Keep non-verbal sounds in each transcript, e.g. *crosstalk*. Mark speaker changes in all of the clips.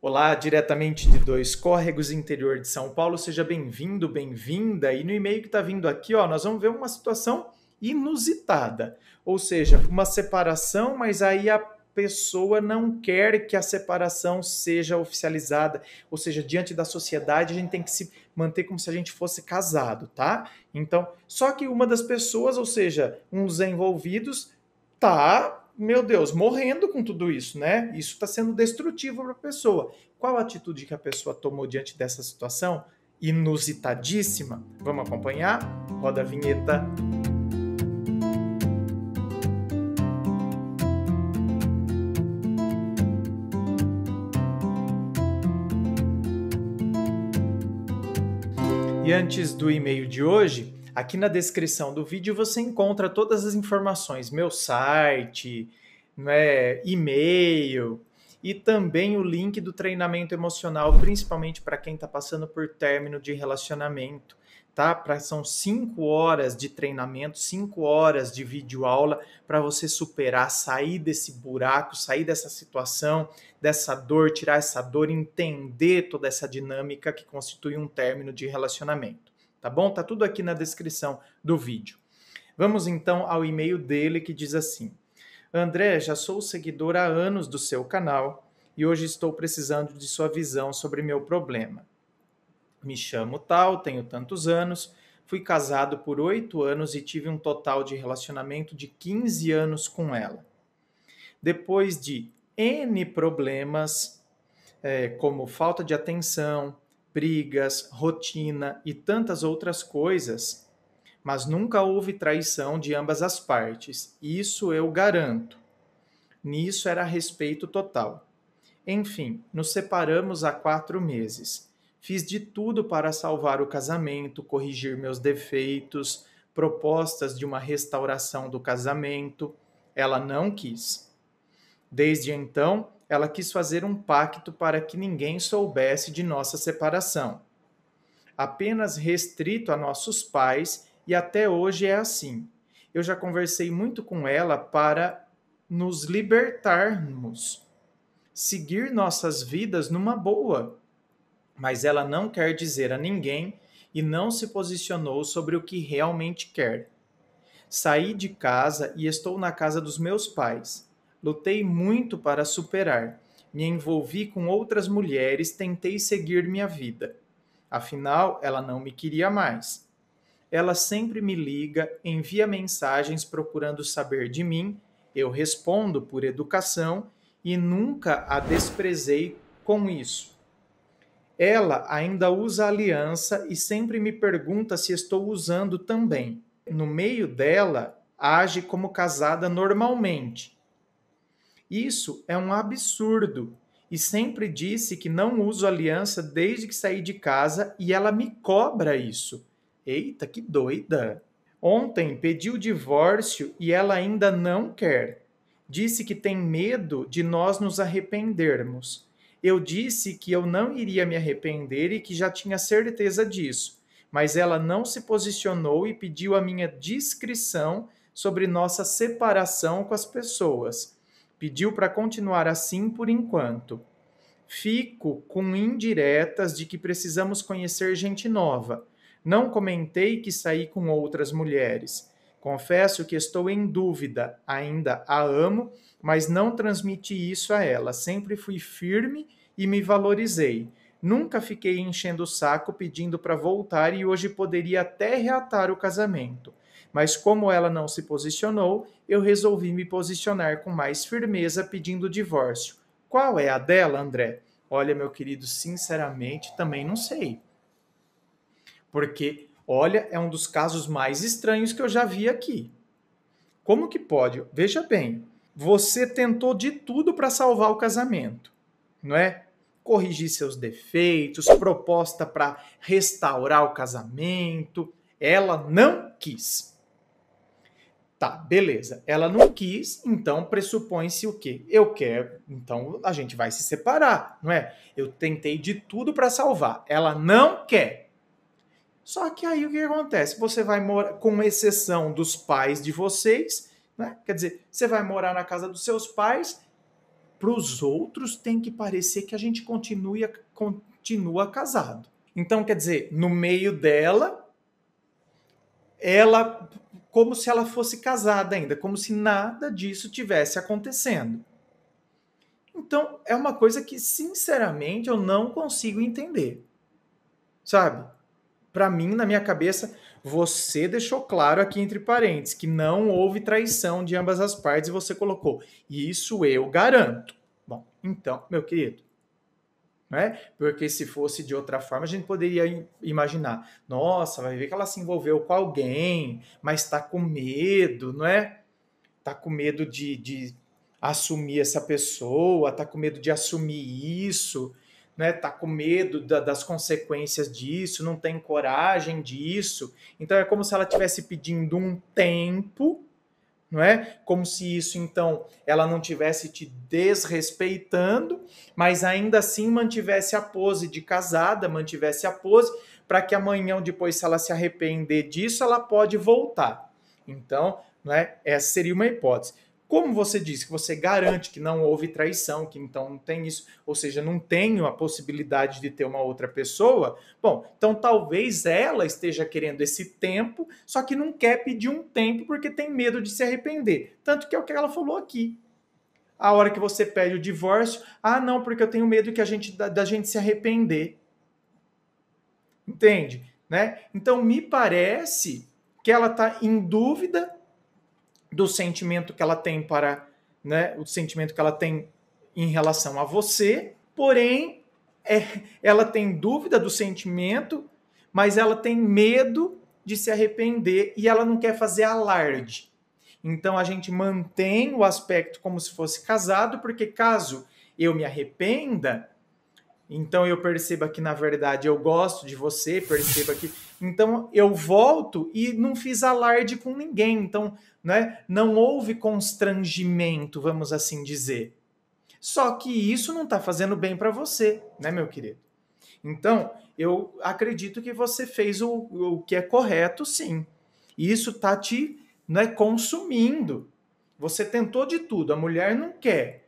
Speaker 1: Olá, diretamente de Dois Córregos, interior de São Paulo. Seja bem-vindo, bem-vinda. E no e-mail que está vindo aqui, ó, nós vamos ver uma situação inusitada, ou seja, uma separação, mas aí a pessoa não quer que a separação seja oficializada, ou seja, diante da sociedade a gente tem que se manter como se a gente fosse casado, tá? Então, só que uma das pessoas, ou seja, uns envolvidos, tá meu Deus, morrendo com tudo isso, né? Isso está sendo destrutivo para a pessoa. Qual a atitude que a pessoa tomou diante dessa situação? Inusitadíssima. Vamos acompanhar? Roda a vinheta. E antes do e-mail de hoje, Aqui na descrição do vídeo você encontra todas as informações, meu site, né, e-mail e também o link do treinamento emocional, principalmente para quem está passando por término de relacionamento, tá? Pra, são cinco horas de treinamento, cinco horas de vídeo aula para você superar, sair desse buraco, sair dessa situação, dessa dor, tirar essa dor, entender toda essa dinâmica que constitui um término de relacionamento tá bom? Tá tudo aqui na descrição do vídeo. Vamos então ao e-mail dele que diz assim: André, já sou seguidor há anos do seu canal e hoje estou precisando de sua visão sobre meu problema. Me chamo tal, tenho tantos anos, fui casado por oito anos e tive um total de relacionamento de 15 anos com ela. Depois de N problemas, é, como falta de atenção, brigas, rotina e tantas outras coisas, mas nunca houve traição de ambas as partes, isso eu garanto. Nisso era respeito total. Enfim, nos separamos há quatro meses. Fiz de tudo para salvar o casamento, corrigir meus defeitos, propostas de uma restauração do casamento. Ela não quis. Desde então, ela quis fazer um pacto para que ninguém soubesse de nossa separação. Apenas restrito a nossos pais, e até hoje é assim. Eu já conversei muito com ela para nos libertarmos, seguir nossas vidas numa boa. Mas ela não quer dizer a ninguém e não se posicionou sobre o que realmente quer. Saí de casa e estou na casa dos meus pais Lutei muito para superar. Me envolvi com outras mulheres, tentei seguir minha vida. Afinal, ela não me queria mais. Ela sempre me liga, envia mensagens procurando saber de mim, eu respondo por educação e nunca a desprezei com isso. Ela ainda usa aliança e sempre me pergunta se estou usando também. No meio dela, age como casada normalmente, isso é um absurdo. E sempre disse que não uso aliança desde que saí de casa e ela me cobra isso. Eita, que doida! Ontem pediu divórcio e ela ainda não quer. Disse que tem medo de nós nos arrependermos. Eu disse que eu não iria me arrepender e que já tinha certeza disso, mas ela não se posicionou e pediu a minha discrição sobre nossa separação com as pessoas. Pediu para continuar assim por enquanto. Fico com indiretas de que precisamos conhecer gente nova. Não comentei que saí com outras mulheres. Confesso que estou em dúvida, ainda a amo, mas não transmiti isso a ela. Sempre fui firme e me valorizei. Nunca fiquei enchendo o saco pedindo para voltar e hoje poderia até reatar o casamento. Mas como ela não se posicionou, eu resolvi me posicionar com mais firmeza pedindo divórcio. Qual é a dela, André? Olha, meu querido, sinceramente também não sei. Porque, olha, é um dos casos mais estranhos que eu já vi aqui. Como que pode? Veja bem, você tentou de tudo para salvar o casamento, não é? Corrigir seus defeitos, proposta para restaurar o casamento. Ela não quis. Tá, beleza. Ela não quis, então pressupõe-se o quê? Eu quero, então a gente vai se separar, não é? Eu tentei de tudo para salvar. Ela não quer. Só que aí o que acontece? Você vai morar, com exceção dos pais de vocês, né? Quer dizer, você vai morar na casa dos seus pais. Para os outros tem que parecer que a gente continue, continua casado. Então, quer dizer, no meio dela, ela como se ela fosse casada ainda, como se nada disso tivesse acontecendo. Então, é uma coisa que, sinceramente, eu não consigo entender. Sabe? Para mim, na minha cabeça, você deixou claro aqui entre parênteses que não houve traição de ambas as partes e você colocou: "Isso eu garanto". Bom, então, meu querido, né? Porque se fosse de outra forma, a gente poderia imaginar, nossa, vai ver que ela se envolveu com alguém, mas está com medo, não é? Está com medo de, de assumir essa pessoa, está com medo de assumir isso, né? Tá com medo da, das consequências disso, não tem coragem disso. Então é como se ela estivesse pedindo um tempo não é? Como se isso então ela não tivesse te desrespeitando, mas ainda assim mantivesse a pose de casada, mantivesse a pose para que amanhã ou depois se ela se arrepender disso, ela pode voltar. Então, não é? Essa seria uma hipótese. Como você disse que você garante que não houve traição, que então não tem isso, ou seja, não tenho a possibilidade de ter uma outra pessoa, bom, então talvez ela esteja querendo esse tempo, só que não quer pedir um tempo porque tem medo de se arrepender. Tanto que é o que ela falou aqui. A hora que você pede o divórcio, ah, não, porque eu tenho medo que a gente da, da gente se arrepender. Entende? Né? Então me parece que ela está em dúvida do sentimento que ela tem para, né, o sentimento que ela tem em relação a você, porém é, ela tem dúvida do sentimento, mas ela tem medo de se arrepender e ela não quer fazer alarde. Então a gente mantém o aspecto como se fosse casado, porque caso eu me arrependa, então eu perceba que na verdade eu gosto de você, perceba que. Então eu volto e não fiz alarde com ninguém. Então, né, não houve constrangimento, vamos assim dizer. Só que isso não está fazendo bem para você, né, meu querido? Então, eu acredito que você fez o, o que é correto, sim. E isso tá te né, consumindo. Você tentou de tudo, a mulher não quer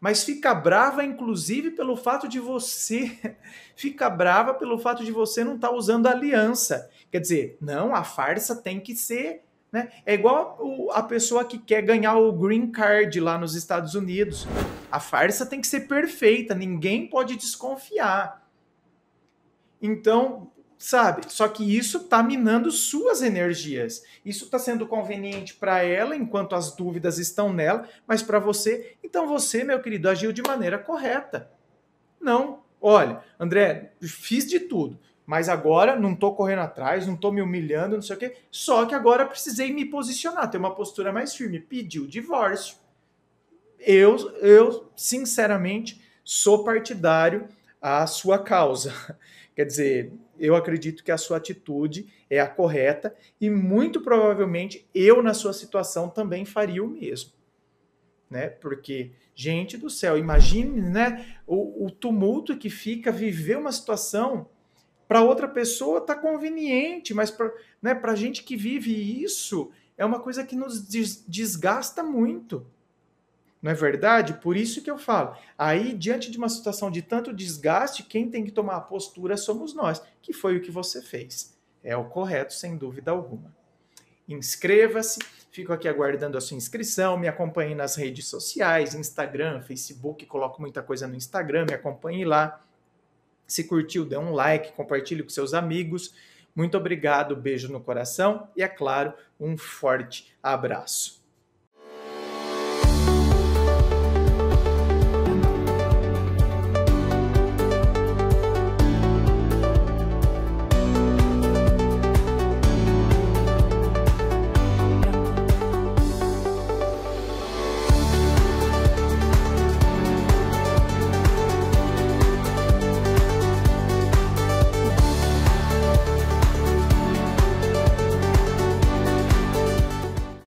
Speaker 1: mas fica brava inclusive pelo fato de você *laughs* fica brava pelo fato de você não estar tá usando aliança. Quer dizer, não, a farsa tem que ser, né? É igual a pessoa que quer ganhar o green card lá nos Estados Unidos. A farsa tem que ser perfeita, ninguém pode desconfiar. Então, sabe? Só que isso tá minando suas energias. Isso tá sendo conveniente para ela enquanto as dúvidas estão nela, mas para você, então você, meu querido, agiu de maneira correta. Não, olha, André, fiz de tudo, mas agora não tô correndo atrás, não tô me humilhando, não sei o quê. Só que agora precisei me posicionar, ter uma postura mais firme, pedir o divórcio. Eu, eu sinceramente sou partidário à sua causa Quer dizer, eu acredito que a sua atitude é a correta e muito provavelmente eu, na sua situação, também faria o mesmo. Né? Porque, gente do céu, imagine né, o, o tumulto que fica viver uma situação para outra pessoa tá conveniente, mas para né, a gente que vive isso é uma coisa que nos desgasta muito. Não é verdade? Por isso que eu falo. Aí, diante de uma situação de tanto desgaste, quem tem que tomar a postura somos nós, que foi o que você fez. É o correto, sem dúvida alguma. Inscreva-se, fico aqui aguardando a sua inscrição, me acompanhe nas redes sociais, Instagram, Facebook, coloco muita coisa no Instagram, me acompanhe lá. Se curtiu, dê um like, compartilhe com seus amigos. Muito obrigado, beijo no coração e, é claro, um forte abraço.